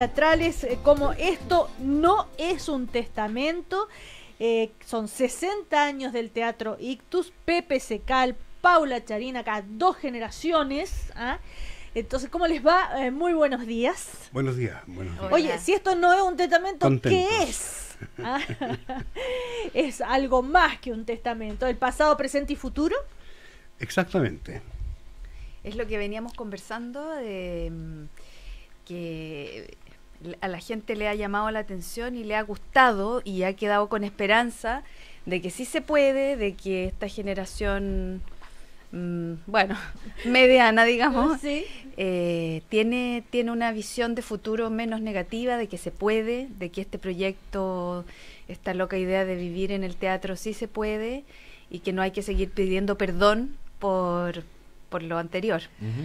teatrales eh, como esto no es un testamento. Eh, son 60 años del teatro Ictus, Pepe Secal, Paula Charina, acá dos generaciones. ¿ah? Entonces, ¿cómo les va? Eh, muy buenos días. Buenos días, Oye, si esto no es un testamento, ¿qué es? ¿Ah? es algo más que un testamento, el pasado, presente y futuro. Exactamente. Es lo que veníamos conversando de mm, que a la gente le ha llamado la atención y le ha gustado y ha quedado con esperanza de que sí se puede, de que esta generación, mm, bueno, mediana, digamos, eh, tiene, tiene una visión de futuro menos negativa, de que se puede, de que este proyecto, esta loca idea de vivir en el teatro sí se puede y que no hay que seguir pidiendo perdón por, por lo anterior.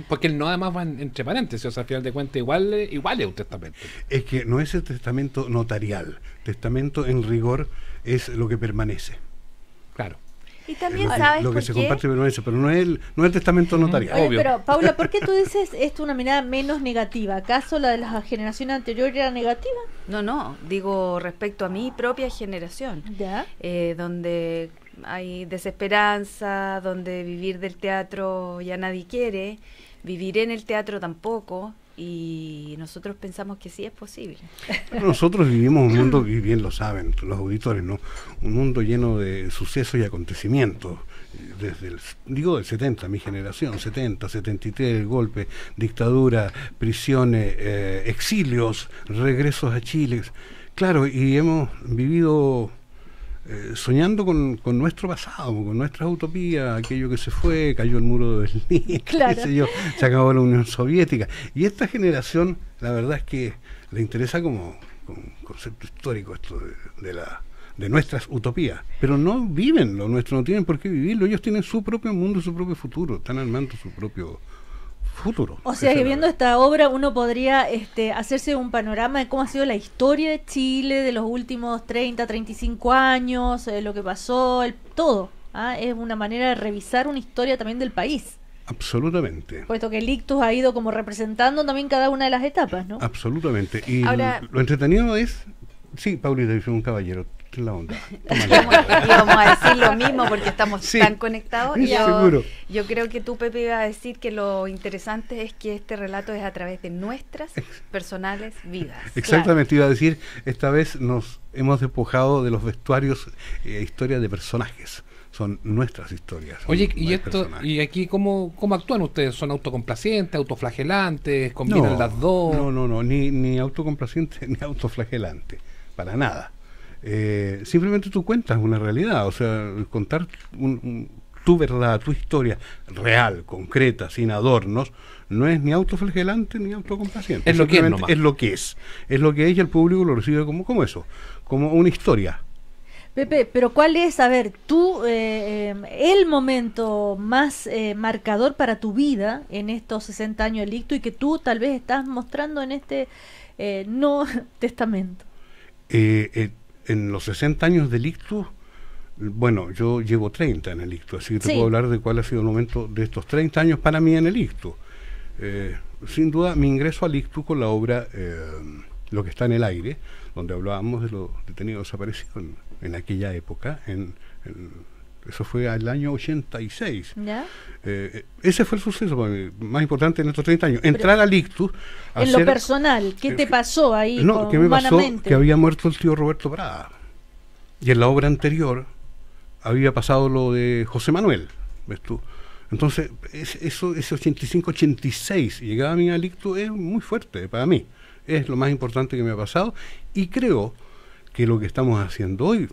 Porque no además van entre paréntesis, o sea, al final de cuentas igual, igual es un testamento. Es que no es el testamento notarial, testamento en rigor es lo que permanece. Claro. Y también lo, sabes. Lo que se comparte permanece, pero no es el, no es testamento notarial. Obvio. Pero, Paula, ¿por qué tú dices esto una mirada menos negativa? ¿Acaso la de las generaciones anteriores era negativa? No, no. Digo respecto a mi propia generación. ¿Ya? Eh, donde hay desesperanza, donde vivir del teatro ya nadie quiere, vivir en el teatro tampoco, y nosotros pensamos que sí es posible. Nosotros vivimos un mundo, y bien lo saben los auditores, ¿no? Un mundo lleno de sucesos y acontecimientos. Desde el, digo, del 70, mi generación, 70, 73, el golpe, dictadura, prisiones, eh, exilios, regresos a Chile. Claro, y hemos vivido eh, soñando con, con, nuestro pasado, con nuestra utopía, aquello que se fue, cayó el muro del Berlín, se acabó la Unión Soviética. Y esta generación, la verdad es que le interesa como, concepto histórico esto de, la, de nuestras utopías, pero no viven lo nuestro, no tienen por qué vivirlo, ellos tienen su propio mundo, su propio futuro, están armando su propio futuro. O sea, que viendo esta obra uno podría este, hacerse un panorama de cómo ha sido la historia de Chile de los últimos 30, 35 años, eh, lo que pasó, el, todo. ¿ah? Es una manera de revisar una historia también del país. Absolutamente. Puesto que el ictus ha ido como representando también cada una de las etapas, ¿no? Absolutamente. Y lo entretenido es, sí, Paulita, dice un caballero, la onda. vamos a decir lo mismo porque estamos tan conectados. Y yo, creo que tú, Pepe, iba a decir que lo interesante es que este relato es a través de nuestras personales vidas. Exactamente, iba a decir, esta vez nos hemos despojado de los vestuarios e historias de personajes son nuestras historias. Oye, y esto y aquí cómo, cómo actúan ustedes? ¿Son autocomplacientes, autoflagelantes, combinan las dos? No, no, no, ni, ni autocomplaciente ni autoflagelantes para nada. Eh, simplemente tú cuentas una realidad, o sea, contar tu verdad, tu historia real, concreta, sin adornos, no es ni autoflagelante ni autocompaciente. Es lo que es, es lo que es. Es lo que y el público lo recibe como, eso, como una historia. Pepe, pero ¿cuál es, a ver, tú, eh, eh, el momento más marcador para tu vida en estos 60 años de y que tú tal vez estás mostrando en este no testamento? en los 60 años del ICTU, bueno, yo llevo 30 en el ICTU, así que te puedo hablar de cuál ha sido el momento de estos 30 años para mí en el ICTU. Eh, sin duda, mi ingreso al ICTU con la obra eh, Lo que está en el aire, donde hablábamos de los detenidos desaparecidos en, aquella época, en eso fue al año 86. Eh, eh, ese fue el suceso más importante en estos 30 años. Entrar a ictus. En lo personal, ¿qué te pasó ahí? No, que me pasó que había muerto el tío Roberto Prada. Y en la obra anterior había pasado lo de José Manuel, ¿ves tú? Entonces, eso, ese 85-86, llegaba a mi alicto, es muy fuerte para mí. Es lo más importante que me ha pasado. Y creo que lo que estamos haciendo hoy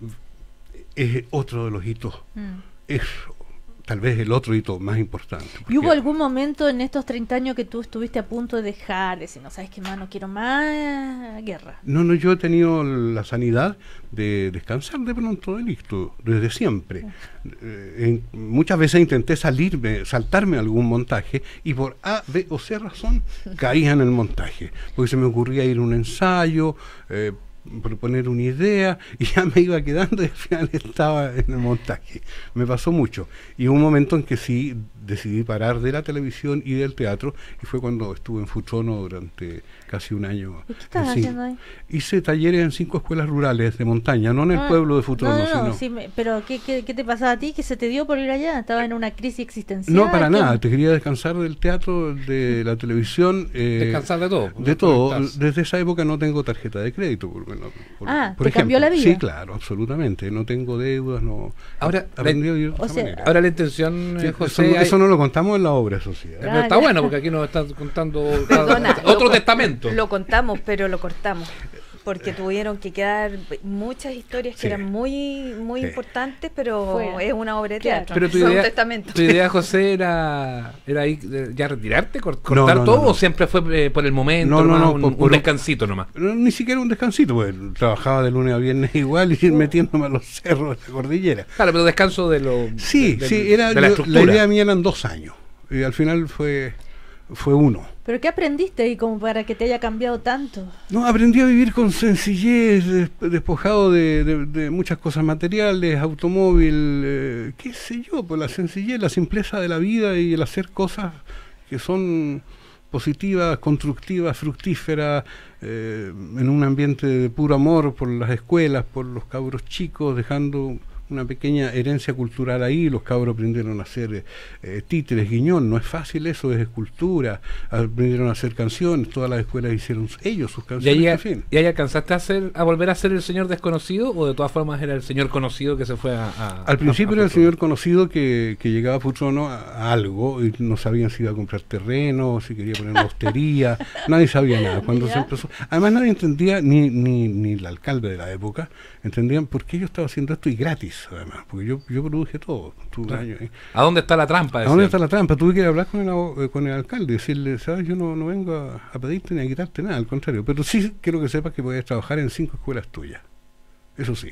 es otro de los hitos. Mm. Es tal vez el otro hito más importante. ¿Y hubo algún momento en estos 30 años que tú estuviste a punto de dejar, de decir, no sabes qué más, no quiero más guerra? No, no, yo he tenido la sanidad de descansar de pronto de listo desde siempre. Eh, en, muchas veces intenté salirme, saltarme algún montaje y por A, B o C razón caía en el montaje, porque se me ocurría ir a un ensayo. Eh, proponer una idea y ya me iba quedando y al final estaba en el montaje. Me pasó mucho. Y un momento en que sí decidí parar de la televisión y del teatro y fue cuando estuve en Futrono durante casi un año. Hice talleres en cinco escuelas rurales de montaña, no en el ah, pueblo de Futrono. pero ¿qué, te pasaba a ti? ¿Que se te dio por ir allá? estaba en una crisis existencial? No, para nada. Te quería descansar del teatro, de la televisión. Eh, descansar de todo. De todo. Desde esa época no tengo tarjeta de crédito. Por, ah, cambió la vida? Sí, claro, absolutamente. No tengo deudas, no... Ahora, la, ahora la intención, eh, es no lo contamos en la obra social. ¿eh? Está bueno porque aquí nos están contando otro testamento. Lo contamos, pero lo cortamos porque tuvieron que quedar muchas historias que eran muy muy importantes, pero es una obra de teatro. testamento. tu idea, José, era, era ahí, eh, ya retirarte, cortar todo, o siempre fue eh, por el momento, un, descansito nomás. ni siquiera un descansito, pues trabajaba de lunes a viernes igual y metiéndome a los cerros de la cordillera. Claro, pero descanso de lo. Sí, sí, era, la, la idea mía eran dos años y al final fue fue uno. ¿Pero qué aprendiste ahí como para que te haya cambiado tanto? No, aprendí a vivir con sencillez, despojado de, muchas cosas materiales, automóvil, eh, qué sé yo, por pues la sencillez, la simpleza de la vida y el hacer cosas que son positivas, constructivas, fructíferas, eh, en un ambiente de puro amor por las escuelas, por los cabros chicos, dejando una pequeña herencia cultural ahí, los cabros aprendieron a hacer eh, títeres, guiñón, no es fácil eso, es escultura, aprendieron a hacer canciones, todas las escuelas hicieron ellos sus canciones. ¿Y ahí, alcanzaste a, hacer, a volver a ser el señor desconocido o de todas formas era el señor conocido que se fue a... Al principio era el señor conocido que, que llegaba a Futrono a, algo y no sabían si iba a comprar terreno, si quería poner hostería, nadie sabía nada. Cuando además nadie entendía, ni, ni, ni el alcalde de la época, entendían por qué yo estaba haciendo esto y gratis además, porque yo, produje todo. ¿A dónde está la trampa? ¿A dónde está la trampa? Tuve que hablar con el, eh, alcalde decirle, sabes, yo no, vengo a, pedirte ni a quitarte nada, al contrario, pero sí quiero que sepas que puedes trabajar en cinco escuelas tuyas. Eso sí,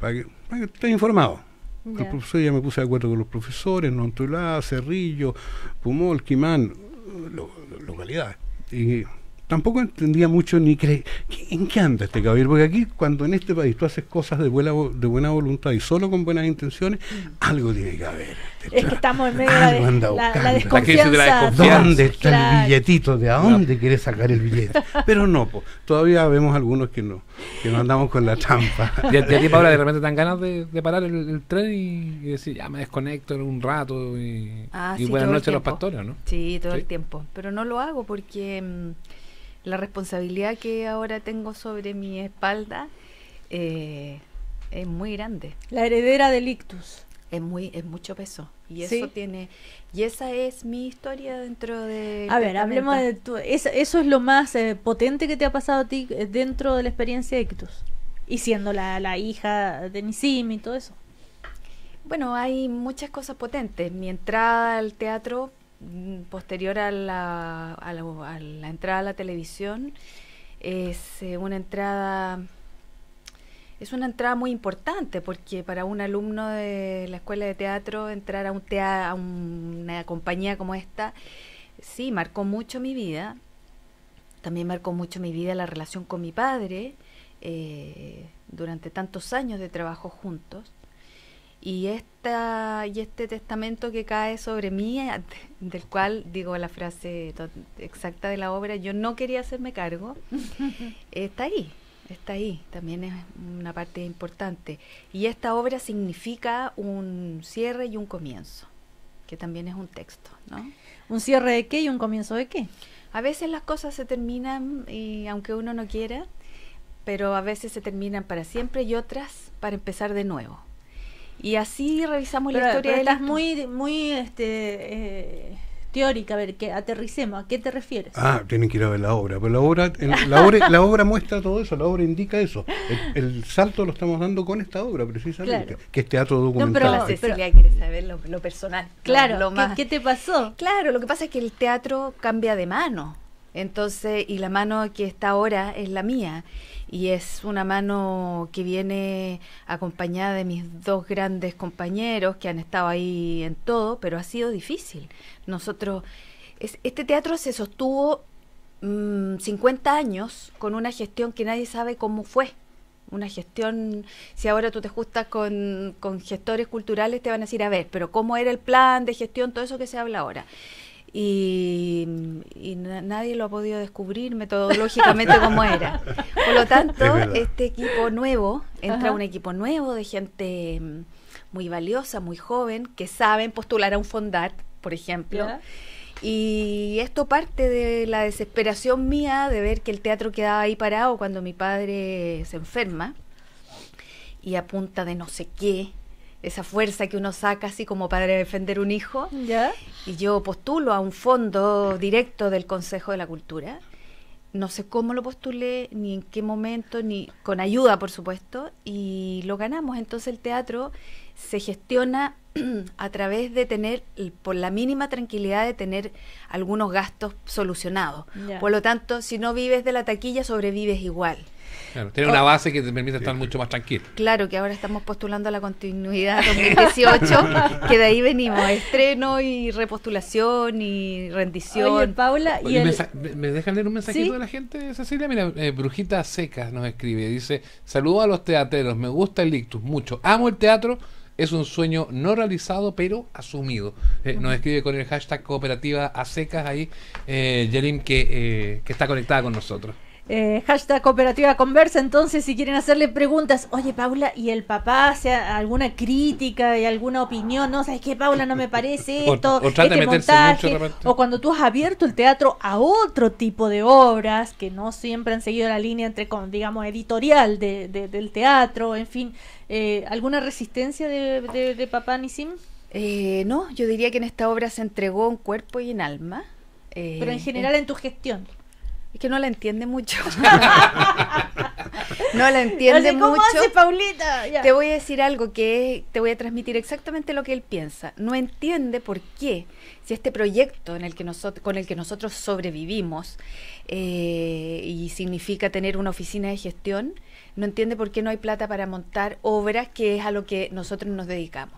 para que, estés informado. El profesor ya me puse de acuerdo con los profesores, Nontulá, Cerrillo, Pumol, Quimán, localidades. Y tampoco entendía mucho ni creía. ¿En qué anda este caballero? Porque aquí, cuando en este país tú haces cosas de buena, de buena voluntad y solo con buenas intenciones, mm. algo tiene que haber. Este es que estamos en medio de la, la, desconfianza. ¿Dónde está el billetito? ¿De a dónde quieres sacar el billete? Pero no, todavía vemos algunos que no, que no andamos con la trampa. ¿Y a ti, Paula, de repente te dan ganas de, parar el, tren y, decir, ya me desconecto en un rato y, ah, y buenas noches a los pastores, ¿no? Sí, todo el tiempo. Pero no lo hago porque... Mm, la responsabilidad que ahora tengo sobre mi espalda eh, es muy grande. La heredera del ictus. Es, muy, es mucho peso. Y eso tiene. Y esa es mi historia dentro de. A ver, hablemos de tú. eso es lo más eh, potente que te ha pasado a ti eh, dentro de la experiencia de ictus. Y siendo la, la hija de Nisim y todo eso. Bueno, hay muchas cosas potentes. Mi entrada al teatro Mm, posterior a la, entrada a la televisión es eh, una entrada es una entrada muy importante porque para un alumno de la escuela de teatro entrar a, un a una compañía como esta sí marcó mucho mi vida también marcó mucho mi vida la relación con mi padre eh, durante tantos años de trabajo juntos y, esta, y este testamento que cae sobre mí, eh, del cual digo la frase exacta de la obra, yo no quería hacerme cargo, está ahí, está ahí, también es una parte importante. Y esta obra significa un cierre y un comienzo, que también es un texto, ¿no? ¿Un cierre de qué y un comienzo de qué? A veces las cosas se terminan, y aunque uno no quiera, pero a veces se terminan para siempre y otras para empezar de nuevo. Y así revisamos la historia de las muy, muy este, eh, teórica, a ver, que aterricemos, ¿a qué te refieres? Ah, tienen que ir a ver la obra, pero la obra, la, obra muestra todo eso, la obra indica eso. El, salto lo estamos dando con esta obra, precisamente, que es teatro documental. No, pero la Cecilia quiere saber lo, personal. Claro, lo, más. ¿qué te pasó? Claro, lo que pasa es que el teatro cambia de mano. Entonces, y la mano que está ahora es la mía. Y es una mano que viene acompañada de mis dos grandes compañeros que han estado ahí en todo, pero ha sido difícil. Nosotros, este teatro se sostuvo 50 mm, años con una gestión que nadie sabe cómo fue una gestión, si ahora tú te juntas con, con, gestores culturales, te van a decir, a ver, pero ¿cómo era el plan de gestión? Todo eso que se habla ahora y, nadie lo ha podido descubrir metodológicamente como era. Por lo tanto, este equipo nuevo, entra un equipo nuevo de gente mm, muy valiosa, muy joven, que saben postular a un Fondat, por ejemplo. Y esto parte de la desesperación mía de ver que el teatro quedaba ahí parado cuando mi padre se enferma y apunta de no sé qué, esa fuerza que uno saca así como para defender un hijo. Y yo postulo a un fondo directo del Consejo de la Cultura. No sé cómo lo postulé, ni en qué momento, ni con ayuda, por supuesto, y lo ganamos. Entonces el teatro se gestiona a través de tener, por la mínima tranquilidad de tener algunos gastos solucionados. Por lo tanto, si no vives de la taquilla, sobrevives igual. Claro, tiene una oh. base que te permite estar mucho más tranquilo. Claro, que ahora estamos postulando a la continuidad 2018, que de ahí venimos, estreno y repostulación y rendición. Paula, y me, dejan leer un mensajito de la gente, Cecilia? Mira, eh, Brujita Secas nos escribe, dice, saludo a los teateros, me gusta el lictus, mucho, amo el teatro, es un sueño no realizado, pero asumido. Eh, nos escribe con el hashtag cooperativa a secas ahí, eh, que, eh, que está conectada con nosotros. Eh, hashtag Cooperativa Conversa, entonces si quieren hacerle preguntas, oye Paula, ¿y el papá hace alguna crítica y alguna opinión? No, ¿sabes que Paula? No me parece esto, o, este o cuando tú has abierto el teatro a otro tipo de obras que no siempre han seguido la línea entre, con, digamos, editorial del teatro, en fin, eh, ¿alguna resistencia de, papá Nisim? Eh, no, yo diría que en esta obra se entregó en cuerpo y eh, en alma. Pero en general en tu gestión. Es que no la entiende mucho. no la entiende mucho. Paulita? Te voy a decir algo que te voy a transmitir exactamente lo que él piensa. No entiende por qué si este proyecto en el que nosotros, con el que nosotros sobrevivimos eh, y significa tener una oficina de gestión, no entiende por qué no hay plata para montar obras que es a lo que nosotros nos dedicamos.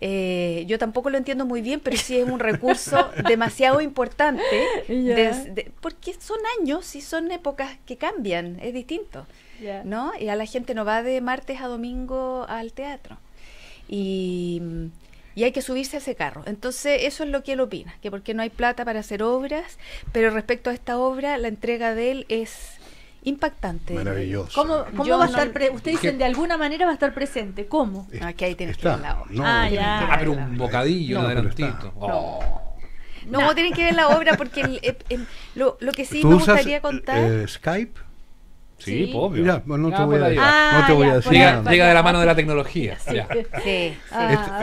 Eh, yo tampoco lo entiendo muy bien, pero sí es un recurso demasiado importante, porque son años y son épocas que cambian, es distinto, ¿no? Y a la gente no va de martes a domingo al teatro. Y, y hay que subirse a ese carro. Entonces, eso es lo que él opina, que porque no hay plata para hacer obras, pero respecto a esta obra, la entrega de él es Impactante. Maravilloso. ¿Cómo, cómo va a estar presente? Ustedes dicen, de alguna manera va a estar presente. ¿Cómo? aquí ah, ahí tienes está, que ver la obra. ah, pero un bocadillo, no, adelantito. No. Oh. no, tienen que ver la obra porque lo, lo, que sí me gustaría contar. Eh, ¿Skype? Sí, obvio. no, te ah, ah, voy a, no te voy a decir. Llega, de la mano de la tecnología. Sí, ah, este,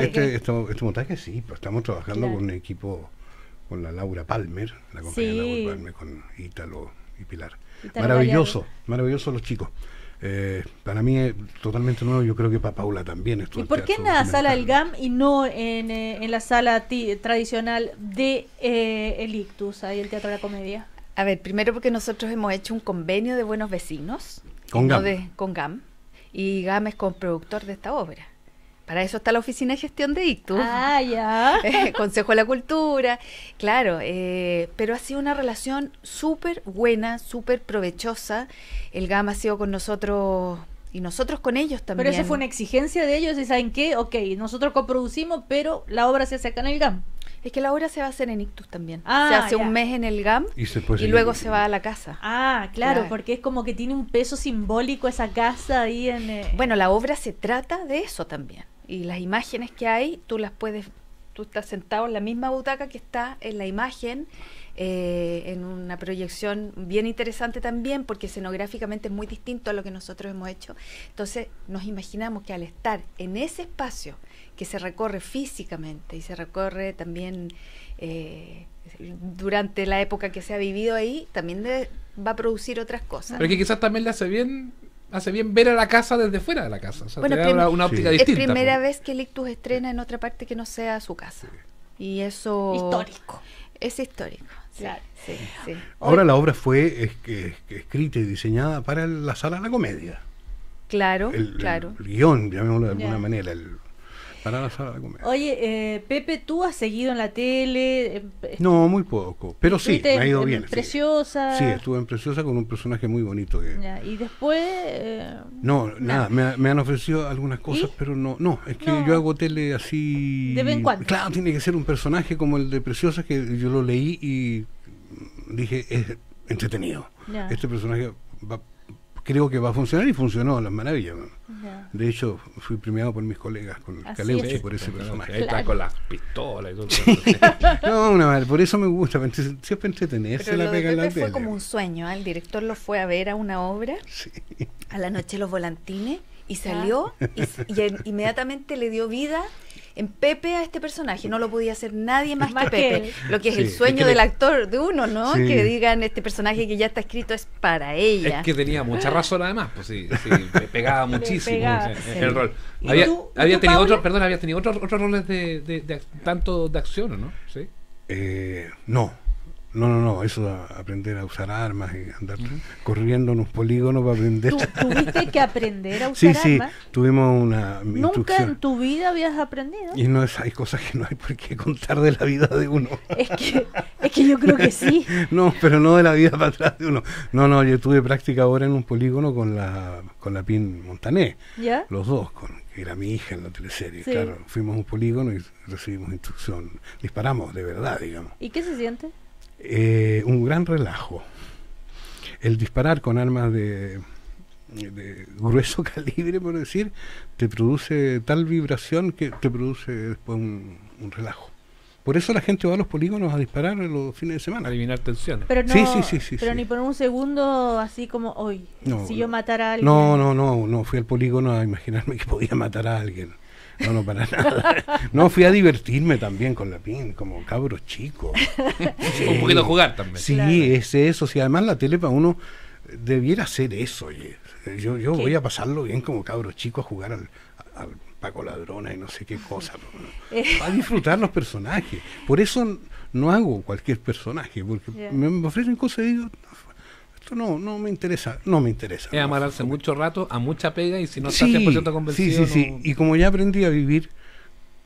este, este, este, montaje sí, pero estamos trabajando con un equipo, con la Laura Palmer, la compañera Laura Palmer, con Ítalo Pilar. maravilloso, maravilloso los chicos. Eh, para mí es eh, totalmente nuevo, yo creo que para Paula también. ¿Y por qué eh, en la sala del GAM y no en, la sala tradicional de eh, El Ictus, ahí el Teatro de la Comedia? A ver, primero porque nosotros hemos hecho un convenio de buenos vecinos. Con GAM. con GAM. Y GAM es coproductor de esta obra. Para eso está la Oficina de Gestión de Ictus. Ah, ya. Eh, Consejo de la Cultura, claro. Eh, pero ha sido una relación súper buena, súper provechosa. El GAM ha sido con nosotros y nosotros con ellos también. Pero eso fue una exigencia de ellos y ¿saben qué? Ok, nosotros coproducimos, pero la obra se hace acá en el GAM. Es que la obra se va a hacer en Ictus también. Ah, se hace un mes en el GAM y, luego se va a la casa. Ah, claro, porque es como que tiene un peso simbólico esa casa ahí en... Eh, bueno, la obra se trata de eso también. Y las imágenes que hay, tú las puedes, tú estás sentado en la misma butaca que está en la imagen, eh, en una proyección bien interesante también, porque escenográficamente es muy distinto a lo que nosotros hemos hecho. Entonces nos imaginamos que al estar en ese espacio que se recorre físicamente y se recorre también eh, durante la época que se ha vivido ahí, también va a producir otras cosas. Pero que quizás también le hace bien hace bien ver a la casa desde fuera de la casa. O sea, bueno, una, óptica Es primera vez que Lictus estrena en otra parte que no sea su casa. Y eso. Histórico. Es histórico. Ahora la obra fue es, escrita y diseñada para la sala de la comedia. Claro, claro. El guión, llamémoslo de alguna manera. El, Oye, eh, Pepe, ¿tú has seguido en la tele? Eh, no, muy poco, pero sí, me ha ido bien. Preciosa. Sí. estuve en Preciosa con un personaje muy bonito. y después... Eh, no, nada, me, han ofrecido algunas cosas, pero no, no, es que yo hago tele así... De vez en cuando. Claro, tiene que ser un personaje como el de Preciosa que yo lo leí y dije, es entretenido. Este personaje va creo que va a funcionar y funcionó a las maravillas. De hecho, fui premiado por mis colegas con el Caleuche por ese personaje. Ahí está con las pistolas y todo. no, por eso me gusta, siempre entretenerse la pega fue como un sueño, ¿ah? el director lo fue a ver a una obra, a la noche los volantines, y ah. salió y, inmediatamente le dio vida en Pepe a este personaje. No lo podía hacer nadie más, que Pepe. lo que es el sueño del actor, de uno, ¿no? Que digan, este personaje que ya está escrito es para ella. Es que tenía mucha razón además, pues sí, pegaba muchísimo el rol. Había, había tenido perdón, habías tenido otros otros roles de, de, tanto de acción, o ¿no? Sí. Eh, no, no, no, no, eso de aprender a usar armas y andar corriendo en un polígono para aprender. ¿Tuviste que aprender a usar armas? Sí, tuvimos una Nunca en tu vida habías aprendido. Y no es, hay cosas que no hay por qué contar de la vida de uno. Es que, es que yo creo que sí. no, pero no de la vida para atrás de uno. No, no, yo tuve práctica ahora en un polígono con la, con la PIN Montané. ¿Ya? Los dos, con, que era mi hija en la teleserie. Sí. Claro, fuimos a un polígono y recibimos instrucción. Disparamos de verdad, digamos. ¿Y qué se siente? Eh, un gran relajo. El disparar con armas de, grueso calibre, por decir, te produce tal vibración que te produce después un, relajo. Por eso la gente va a los polígonos a disparar los fines de semana. A eliminar tensiones. Pero, sí, sí, sí, pero ni por un segundo así como hoy. si yo matara a alguien. No, no, no, no. Fui al polígono a imaginarme que podía matar a alguien. No, no, para nada. No, fui a divertirme también con la PIN, como cabro chico. Un poquito jugar también. Sí, es eso. Si además la tele para uno debiera hacer eso, oye. Yo, yo voy a pasarlo bien como cabro chico a jugar al, al Paco Ladrona y no sé qué cosa. Eh. a disfrutar los personajes. Por eso no hago cualquier personaje, porque me ofrecen cosas y digo, no, no me interesa, no me interesa. Es mucho rato a mucha pega y si no estás 100% convencido. Sí, sí, sí. Y como ya aprendí a vivir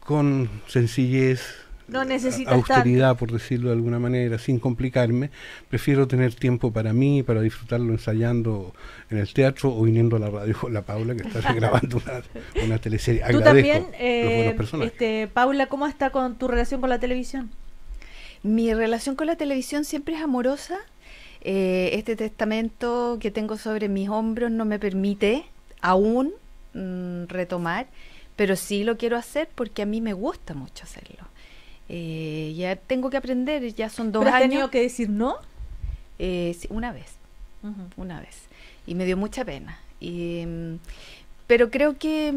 con sencillez, no eh, austeridad, por decirlo de alguna manera, sin complicarme. Prefiero tener tiempo para mí, para disfrutarlo ensayando en el teatro o viniendo a la radio con la Paula, que está grabando una, teleserie. Tú también, eh, este, Paula, ¿cómo está con tu relación con la televisión? Mi relación con la televisión siempre es amorosa eh, este testamento que tengo sobre mis hombros no me permite aún mm, retomar, pero sí lo quiero hacer porque a mí me gusta mucho hacerlo. Eh, ya tengo que aprender, ya son dos años. ¿Has tenido que decir no? Eh, una vez, una vez. Y me dio mucha pena. Mm, pero creo que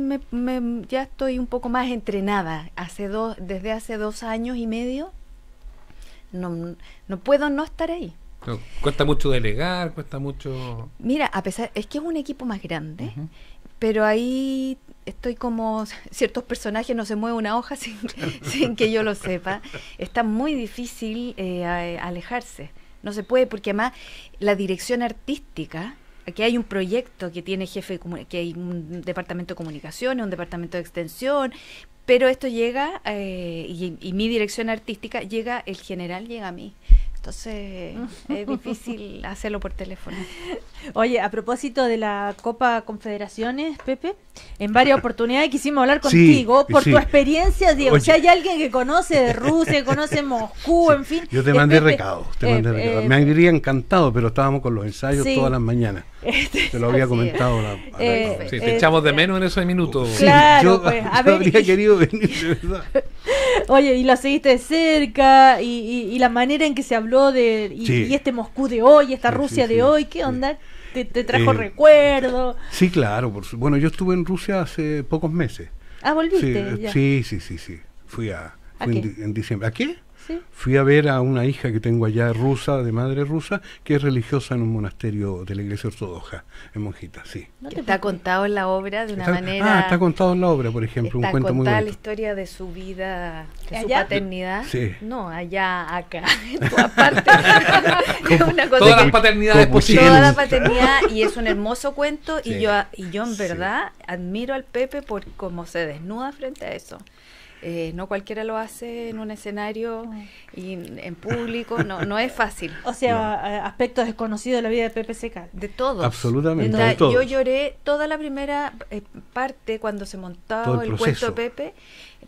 ya estoy un poco más entrenada. Hace dos, desde hace dos años y medio no, no puedo no estar ahí cuesta mucho delegar, cuesta mucho... Mira, a pesar, es que es un equipo más grande, pero ahí estoy como ciertos personajes no se mueve una hoja sin, que yo lo sepa. Está muy difícil eh, eh, alejarse. No se puede porque además la dirección artística, aquí hay un proyecto que tiene jefe, que hay un departamento de comunicaciones, un departamento de extensión, pero esto llega eh, y, mi dirección artística llega, el general llega a mí. Entonces es difícil hacerlo por teléfono. Oye, a propósito de la Copa Confederaciones, Pepe, en varias oportunidades quisimos hablar contigo por tu experiencia, Diego. Si hay alguien que conoce de Rusia, que conoce Moscú, en fin. Yo te mandé recado. Eh, eh, Me habría encantado, pero estábamos con los ensayos todas las mañanas. Este, te lo había comentado. La, eh, eh, te echamos de menos en esos minutos. yo, pues, habría querido venir, Oye, y lo seguiste de cerca, y, la manera en que se habló de. Y, este Moscú de hoy, esta Rusia de hoy, ¿qué onda? ¿Te, trajo eh, recuerdo recuerdos? Sí, claro. bueno, yo estuve en Rusia hace pocos meses. Ah, volviste. Sí, sí, sí, sí, Fui a. en, en diciembre. ¿A qué? Fui a ver a una hija que tengo allá, rusa, de madre rusa, que es religiosa en un monasterio de la iglesia ortodoxa, en Monjita, sí. ¿No te está contado en la obra de una manera... Ah, está contado en la obra, por ejemplo, un cuento muy bonito. la historia de su vida, de su paternidad. No, allá, acá, en todas todas las paternidades posibles. Toda la paternidad, y es un hermoso cuento, y, yo, y yo en verdad admiro al Pepe por cómo se desnuda frente a eso. Eh, no cualquiera lo hace en un escenario ah. y en público, no, no es fácil. O sea, aspectos desconocidos de la vida de Pepe Seca. De todo. Absolutamente. Yo lloré toda la primera eh, parte cuando se montaba el, cuento de Pepe.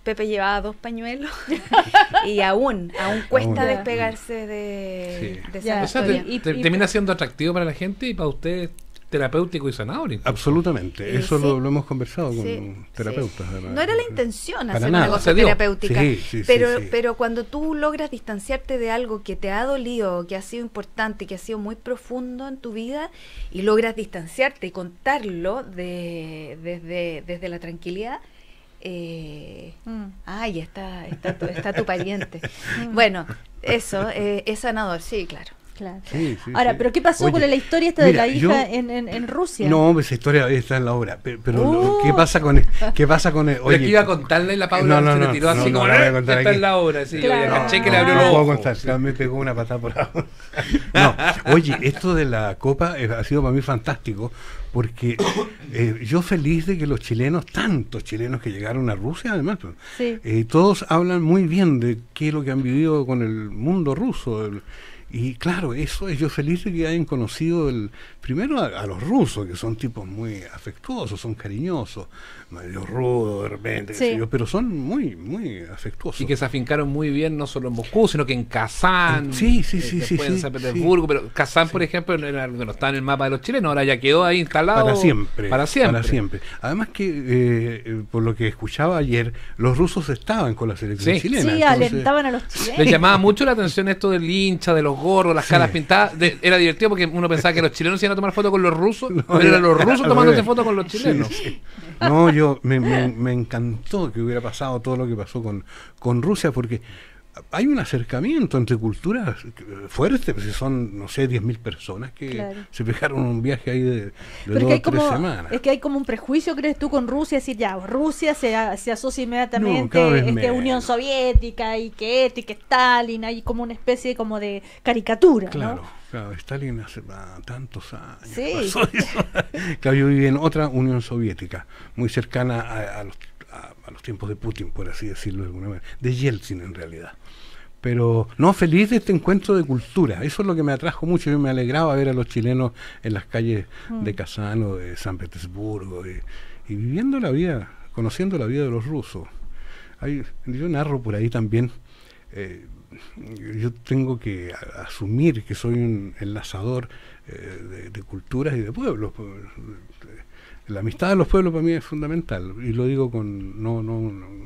Pepe llevaba dos pañuelos y aún, aún cuesta despegarse de, esa termina siendo atractivo para la gente y para ustedes terapéutico y sanador. Absolutamente, eso lo, hemos conversado con terapeutas. No era la intención hacer una cosa terapéutica, pero, pero cuando tú logras distanciarte de algo que te ha dolido, que ha sido importante, que ha sido muy profundo en tu vida, y logras distanciarte y contarlo desde, desde la tranquilidad, eh, mm. ay, está, está, tu, está pariente. Mm. Bueno, eso eh, es sanador, sí, claro. Ahora, ¿pero qué pasó con la historia esta de la hija en, Rusia? No, esa historia está en la obra. Pero, uh. ¿qué pasa con él? E-, qué pasa con e-, Oye, iba a contarle la Paula se tiró así como eh, está en la obra, sí. Claro. lo puedo contar, una patada por no. Oye, esto de la copa eh, ha sido para mí fantástico porque eh, yo feliz de que los chilenos, tantos chilenos que llegaron a Rusia además, pues, eh, todos hablan muy bien de qué es lo que han vivido con el mundo ruso, y claro, eso es ellos felices que hayan conocido el, primero a los rusos, que son tipos muy afectuosos, son cariñosos, los rudo de pero son muy, muy afectuosos. Y que se afincaron muy bien no solo en Moscú, sino que en Kazán, sí, sí, eh, en San Petersburgo, pero Kazán, por ejemplo, no está en el mapa de los chilenos, ahora ya quedó ahí instalado. Para siempre. Para siempre. Además que, eh, por lo que escuchaba ayer, los rusos estaban con la selección chilena. Sí, alentaban a los chilenos. Les llamaba mucho la atención esto del hincha, de los gorros, las caras pintadas. era divertido porque uno pensaba que los chilenos iban a tomar fotos con los rusos, pero eran los rusos tomándose fotos con los chilenos. No, yo me, encantó que hubiera pasado todo lo que pasó con, con Rusia, porque hay un acercamiento entre culturas fuerte, pues son, no sé, 10.000 personas que se fijaron un viaje ahí de, dos, o tres como, semanas. Es que hay como un prejuicio, crees tú, con Rusia, decir, ya, Rusia se, se asocia inmediatamente no, Unión Soviética y que esto Stalin, hay como una especie como de caricatura. Claro. ¿no? Claro, Stalin hace ah, tantos años. que yo viví en otra Unión Soviética, muy cercana a, los, tiempos de Putin, por así decirlo de alguna de Yeltsin en realidad. Pero no, feliz de este encuentro de cultura. Eso es lo que me atrajo mucho. Yo me alegraba ver a los chilenos en las calles mm. de Kazán o de San Petersburgo y, viviendo la vida, conociendo la vida de los rusos. yo narro por ahí también. Eh, yo tengo que asumir que soy un enlazador eh, de, culturas y de pueblos. La amistad de los pueblos para mí es fundamental y lo digo con no no no,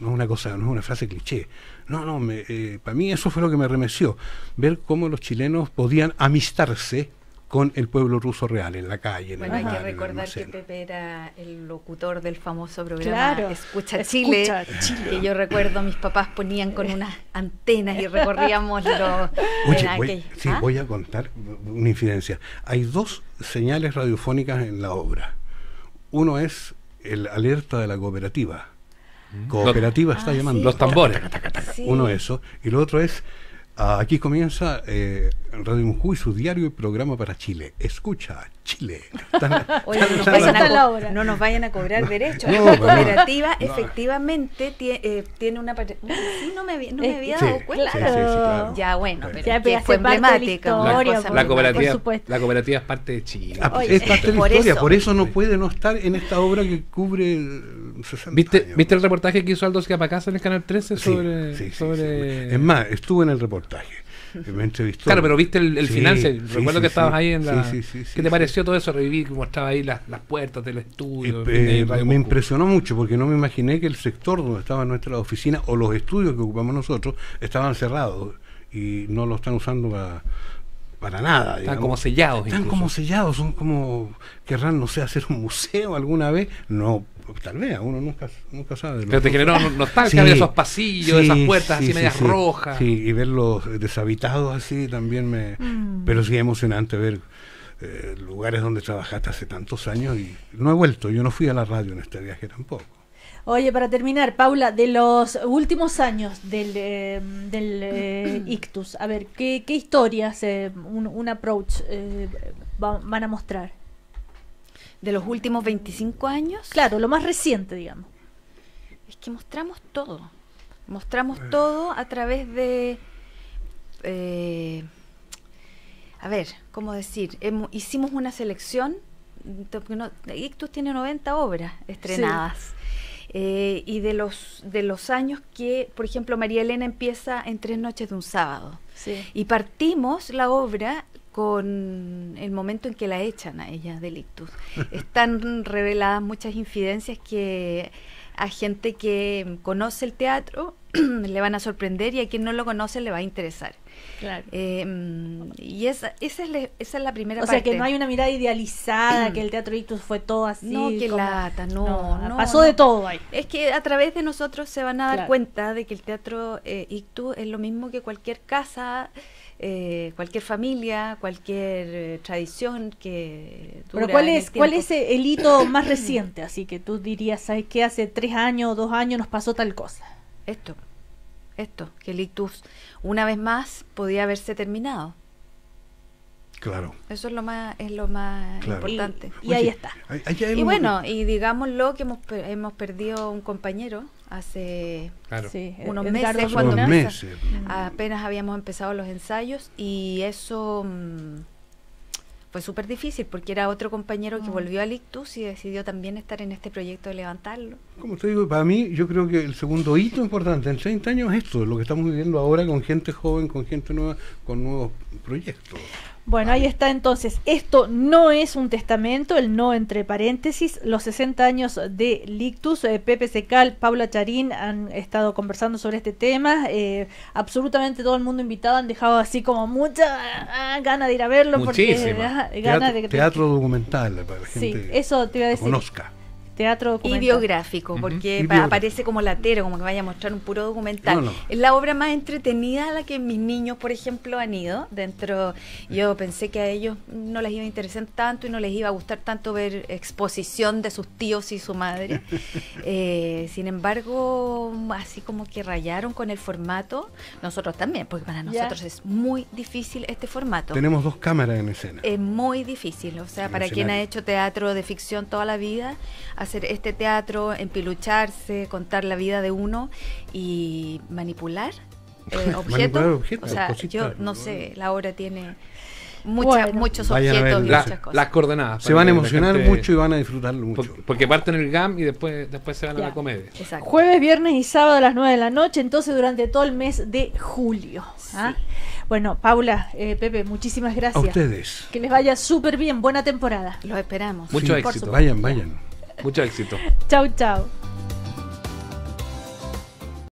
es una cosa no es una frase cliché. No no me, eh, para mí eso fue lo que me remeció ver cómo los chilenos podían amistarse con el pueblo ruso real, en la calle. En bueno, hay que recordar que Pepe era el locutor del famoso programa Escucha, Chile, Chile, que yo recuerdo mis papás ponían con unas antenas y recorríamos los... Oye, voy, sí, ¿Ah? voy a contar una incidencia. Hay dos señales radiofónicas en la obra. Uno es el alerta de la cooperativa. Mm. Cooperativa está llamando. Ah, los tambores. Uno eso. Y lo otro es Ah, aquí comienza eh, Radio Moscú y su diario y programa para Chile. Escucha, Chile. Oye, no, nos vayan a cobrar derechos. la cooperativa efectivamente eh, tiene, una parte. Sí, no me, había, dado cuenta. claro. Ya, bueno, pero ya, que fue emblemática. La, la, cooperativa, es parte de Chile. Ah, pues, es parte de la historia, por eso no puede no estar en esta obra que cubre ¿Viste, el reportaje que hizo Aldo casa en el Canal 13 sobre...? sobre... es más, estuve en el reportaje. Me entrevistó. Claro, pero viste el, el Recuerdo que estabas ahí en la... ¿Qué te pareció todo eso? revivir cómo estaba ahí las, puertas del estudio. Eh, me impresionó mucho porque no me imaginé que el sector donde estaba nuestra oficina o los estudios que ocupamos nosotros estaban cerrados y no lo están usando para nada. Están como sellados. Están como sellados, son como, querrán, no sé, hacer un museo alguna vez. No, pues, tal vez, uno nunca, nunca sabe. Pero te generó nostalgia esos pasillos, esas puertas así medias rojas. Sí, y verlos deshabitados así también me. Mm. Pero sí, emocionante ver eh, lugares donde trabajaste hace tantos años y no he vuelto. Yo no fui a la radio en este viaje tampoco. Oye, para terminar, Paula, de los últimos años del, eh, del eh, ictus, a ver, ¿qué, historias, un, approach van a mostrar? de los últimos 25 años. Claro, lo más reciente, digamos. Es que mostramos todo. Mostramos eh. todo a través de... Eh, a ver, ¿cómo decir? hicimos una selección. Ictus tiene 90 obras estrenadas. Eh, y de los, de los años que, por ejemplo, María Elena empieza en Tres Noches de un Sábado. Y partimos la obra con el momento en que la echan a ella del ictus. Están reveladas muchas infidencias que a gente que conoce el teatro le van a sorprender y a quien no lo conoce le va a interesar. Claro. Em, y esa, esa, es la, primera o parte. O sea, que no hay una mirada idealizada, que el teatro Ictus fue todo así. No, que no, Pasó de todo ahí. Es que a través de nosotros se van a dar cuenta de que el teatro eh, Ictus es lo mismo que cualquier casa eh, cualquier familia, cualquier eh, tradición que... ¿cuál es, el cuál es eh, el hito más reciente? Así que tú dirías, ¿sabes qué? Hace tres años o dos años nos pasó tal cosa. Esto, esto, que el ictus una vez más podía haberse terminado. Claro. Eso es lo más, es lo más importante. Y, ahí está. y bueno, y digámoslo que hemos, hemos perdido un compañero hace unos meses, cuando mm. apenas habíamos empezado los ensayos y eso mm, fue súper difícil porque era otro compañero que mm. volvió al ictus y decidió también estar en este proyecto de levantarlo. Como te digo, para mí yo creo que el segundo hito importante en 30 años es esto, lo que estamos viviendo ahora con gente joven, con gente nueva, con nuevos proyectos. Bueno, ahí está entonces. Esto no es un testamento, el no entre paréntesis. Los 60 años de Lictus, eh, Pepe Secal, Paula Charín han estado conversando sobre este tema. Eh, absolutamente todo el mundo invitado han dejado así como mucha ganas ah, gana de ir a verlo. Porque, ah, teatro, teatro documental para la gente sí, eso te iba a decir. conozca teatro documental. Y biográfico, porque aparece como latero, como que vaya a mostrar un puro documental. Es la obra más entretenida a la que mis niños, por ejemplo, han ido. Dentro, yo pensé que a ellos no les iba a interesar tanto y no les iba a gustar tanto ver exposición de sus tíos y su madre. Eh, sin embargo, así como que rayaron con el formato, nosotros también, porque para nosotros es muy difícil este formato. Tenemos dos cámaras en escena. Es muy difícil, o sea, para quien ha hecho teatro de ficción toda la vida, hacer este teatro, empilucharse, contar la vida de uno y manipular eh, objetos. o sea, yo no sé, la obra tiene muchos objetos y muchas cosas. Las coordenadas. Se van a emocionar mucho y van a disfrutarlo mucho. Porque, parten el GAM y después, después se van a la comedia. Jueves, viernes y sábado a las 9 de la noche, entonces durante todo el mes de julio. ¿ah? Bueno, Paula, eh, Pepe, muchísimas gracias. A ustedes. Que les vaya súper bien, buena temporada. Los esperamos. Mucho éxito. Vayan, vayan. Mucho éxito. Chau, chau.